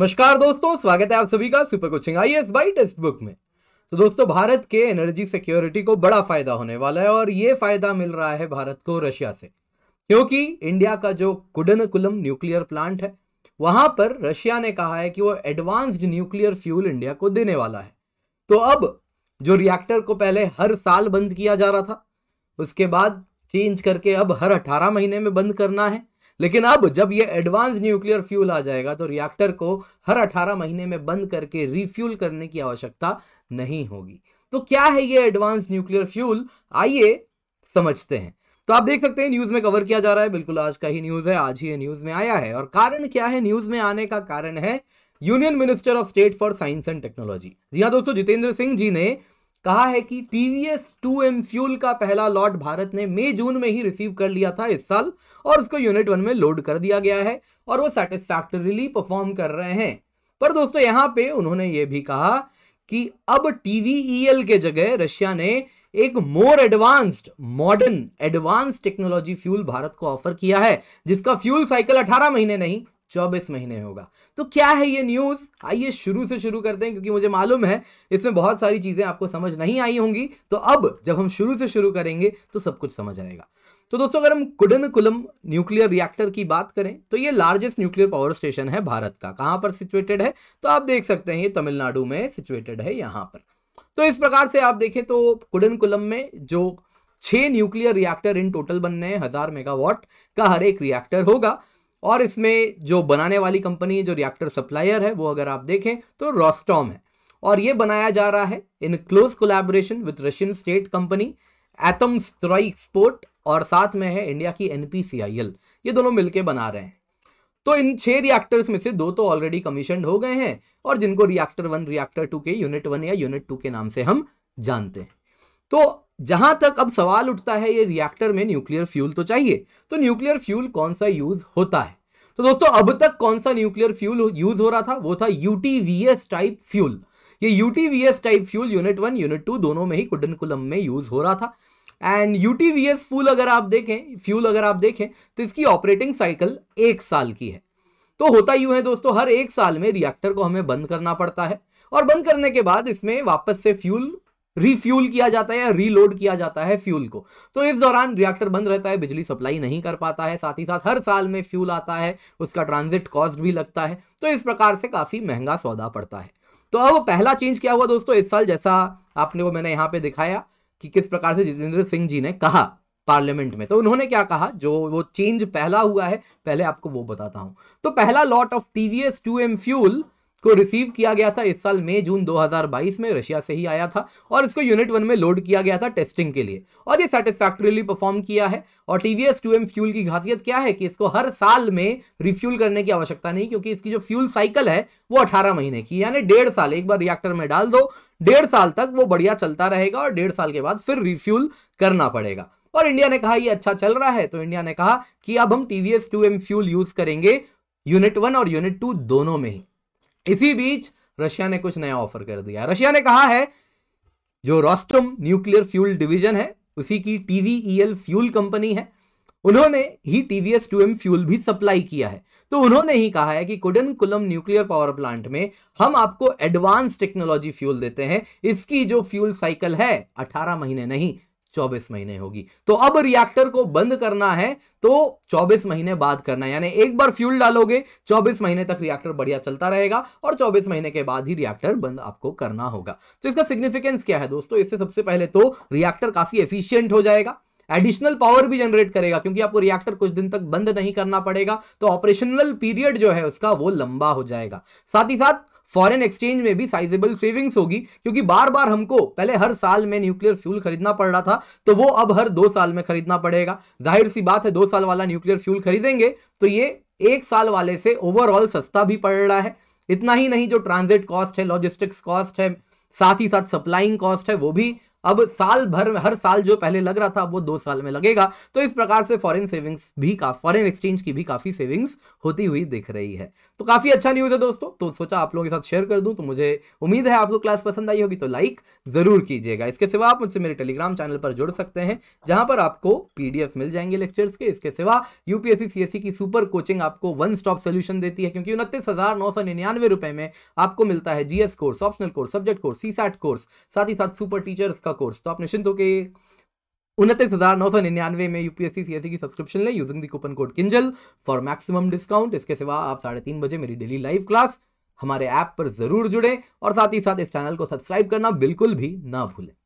नमस्कार दोस्तों स्वागत है आप सभी का super coaching I S by textbook में तो दोस्तों भारत के एनर्जी सिक्योरिटी को बड़ा फायदा होने वाला है और ये फायदा मिल रहा है भारत को रशिया से क्योंकि इंडिया का जो कुडनकुलम न्यूक्लियर प्लांट है वहां पर रशिया ने कहा है कि वो एडवांस्ड न्यूक्लियर फ्यूल इंडिया को देने वाला है तो अब जो रिएक्टर को पहले हर साल बंद किया जा रहा था उसके बाद चेंज करके अब हर अठारह महीने में बंद करना है लेकिन अब जब ये एडवांस न्यूक्लियर फ्यूल आ जाएगा तो रिएक्टर को हर 18 महीने में बंद करके रिफ्यूल करने की आवश्यकता नहीं होगी तो क्या है ये एडवांस न्यूक्लियर फ्यूल आइए समझते हैं तो आप देख सकते हैं न्यूज में कवर किया जा रहा है बिल्कुल आज का ही न्यूज है आज ही ये न्यूज में आया है और कारण क्या है न्यूज में आने का कारण है union minister of state for science and technology जी हाँ दोस्तों जितेंद्र सिंह जी ने कहा है कि टीवीएस टू एम फ्यूल का पहला लॉट भारत ने मई जून में ही रिसीव कर लिया था इस साल और उसको यूनिट वन में लोड कर दिया गया है और वो सेटिस्फैक्टरीली परफॉर्म कर रहे हैं पर दोस्तों यहाँ पे उन्होंने ये भी कहा कि अब टीवीईएल e के जगह रशिया ने एक more advanced modern advance technology fuel Bharat को ऑफर किया है जिसका फ्यूल साइकिल 18 महीने नहीं चौबीस महीने होगा तो क्या है ये न्यूज़ आइए शुरू से शुरू करते हैं क्योंकि मुझे मालूम है इसमें बहुत सारी चीज़ें आपको समझ नहीं आई होंगी तो अब जब हम शुरू से शुरू करेंगे तो सब कुछ समझ आएगा तो दोस्तों अगर हम कुडन कुलम न्यूक्लियर रिएक्टर की बात करें तो ये लार्जेस्ट न्यूक्लियर पावर स्टेशन है भारत का कहां पर सिचुएटेड है तो आप देख सकते हैं ये तमिलनाडु में सिचुएटेड है यहां पर तो इस प्रकार से आप देखें तो कुडन कुलम में जो छह न्यूक्लियर रिएक्टर इन टोटल बनने हैं हज़ार मेगावाट का हर एक रिएक्टर होगा और इसमें जो बनाने वाली कंपनी जो रिएक्टर सप्लायर है वो अगर आप देखें तो रॉस्टॉम है और ये बनाया जा रहा है in close collaboration with Russian state company atom export और साथ में है इंडिया की एन ये दोनों मिलकर बना रहे हैं तो इन छह रिएक्टर्स में से दो तो ऑलरेडी कमीशन हो गए हैं और जिनको रिएक्टर वन रिएक्टर टू के यूनिट वन या यूनिट टू के नाम से हम जानते हैं तो जहां तक अब सवाल उठता है ये रिएक्टर में न्यूक्लियर फ्यूल तो चाहिए तो न्यूक्लियर फ्यूल कौन सा यूज होता है तो दोस्तों अब तक कौन सा न्यूक्लियर फ्यूल यूज हो रहा था वो था यूटीवीएस टाइप फ्यूल ये UTVS type fuel unit one unit two दोनों में ही कुडनकुलम में यूज हो रहा था एंड यूटीवीएस फ्यूल अगर आप देखें फ्यूल अगर आप देखें तो इसकी ऑपरेटिंग साइकिल एक साल की है तो होता यूं है दोस्तों हर एक साल में रिएक्टर को हमें बंद करना पड़ता है और बंद करने के बाद इसमें वापस से फ्यूल रिफ्यूल किया जाता है या रीलोड किया जाता है फ्यूल को तो इस दौरान रिएक्टर बंद रहता है बिजली सप्लाई नहीं कर पाता है साथ ही साथ हर साल में फ्यूल आता है उसका ट्रांजिट कॉस्ट भी लगता है तो इस प्रकार से काफ़ी महंगा सौदा पड़ता है तो अब पहला चेंज क्या हुआ दोस्तों इस साल जैसा आपने वो मैंने यहाँ पे दिखाया कि किस प्रकार से जितेंद्र सिंह जी ने कहा पार्लियामेंट में तो उन्होंने क्या कहा जो वो चेंज पहला हुआ है पहले आपको वो बताता हूं तो पहला lot of TVS two M fuel को रिसीव किया गया था इस साल मई जून 2022 में रशिया से ही आया था और इसको यूनिट वन में लोड किया गया था टेस्टिंग के लिए और ये सेटिस्फैक्ट्रीली परफॉर्म किया है और टीवीएस टू एम फ्यूल की खासियत क्या है कि इसको हर साल में रिफ्यूल करने की आवश्यकता नहीं क्योंकि इसकी जो फ्यूल साइकिल है वो अठारह महीने की यानी डेढ़ साल एक बार रिएक्टर में डाल दो डेढ़ साल तक वो बढ़िया चलता रहेगा और डेढ़ साल के बाद फिर रिफ्यूल करना पड़ेगा और इंडिया ने कहा ये अच्छा चल रहा है तो इंडिया ने कहा कि अब हम TVS two M fuel use करेंगे यूनिट वन और यूनिट टू दोनों में ही इसी बीच रशिया ने कुछ नया ऑफर कर दिया रशिया ने कहा है जो रॉस्टम न्यूक्लियर फ्यूल डिवीजन है उसी की टीवीईएल फ्यूल कंपनी है उन्होंने ही टीवीएस टू एम फ्यूल भी सप्लाई किया है तो उन्होंने ही कहा है कि कुडनकुलम न्यूक्लियर पावर प्लांट में हम आपको एडवांस टेक्नोलॉजी फ्यूल देते हैं इसकी जो फ्यूल साइकिल है 18 महीने नहीं चौबीस महीने होगी तो अब रिएक्टर को बंद करना है तो चौबीस महीने बाद करना यानी एक बार फ्यूल डालोगे 24 महीने तक रिएक्टर बढ़िया चलता रहेगा और चौबीस महीने के बाद ही रिएक्टर बंद आपको करना होगा तो इसका सिग्निफिकेंस क्या है दोस्तों इससे सबसे पहले तो रिएक्टर काफी एफिशियंट हो जाएगा एडिशनल पावर भी जनरेट करेगा क्योंकि आपको रिएक्टर कुछ दिन तक बंद नहीं करना पड़ेगा तो ऑपरेशनल पीरियड जो है उसका वो लंबा हो जाएगा साथ ही साथ फॉरेन एक्सचेंज में भी साइजेबल सेविंग्स होगी क्योंकि बार बार हमको पहले हर साल में न्यूक्लियर फ्यूल खरीदना पड़ रहा था तो वो अब हर दो साल में खरीदना पड़ेगा जाहिर सी बात है दो साल वाला न्यूक्लियर फ्यूल खरीदेंगे तो ये एक साल वाले से ओवरऑल सस्ता भी पड़ रहा है इतना ही नहीं जो ट्रांजिट कॉस्ट है लॉजिस्टिक्स कॉस्ट है साथ ही साथ सप्लाइंग कॉस्ट है वो भी अब साल भर हर साल जो पहले लग रहा था वो दो साल में लगेगा तो इस प्रकार से फॉरेन सेविंग्स भी का फॉरेन एक्सचेंज की भी काफ़ी सेविंग्स होती हुई दिख रही है तो काफ़ी अच्छा न्यूज़ है दोस्तों तो सोचा आप लोगों के साथ शेयर कर दूं तो मुझे उम्मीद है आपको क्लास पसंद आई होगी तो लाइक ज़रूर कीजिएगा इसके सिवा आप मुझसे मेरे टेलीग्राम चैनल पर जुड़ सकते हैं जहां पर आपको पीडीएफ मिल जाएंगे लेक्चर्स के इसके सिवा यूपीएससी सीएससी की सुपर कोचिंग आपको वन स्टॉप सोल्यूशन देती है क्योंकि उनतीस हज़ार नौ सौ निन्यानवे में आपको मिलता है GS course optional course subject course C course साथ ही साथ सुपर टीचर्स का का कोर्स तो आप निश्चिंत हो के उनतीस हज़ार नौ सौ निन्यानवे में यूपीएससी सीएससी e की सब्सक्रिप्शन लें using the coupon code Kinjal for maximum discount इसके सिवा आप साढ़े तीन बजे मेरी डेली लाइव क्लास हमारे ऐप पर जरूर जुड़े और साथ ही साथ इस चैनल को सब्सक्राइब करना बिल्कुल भी ना भूलें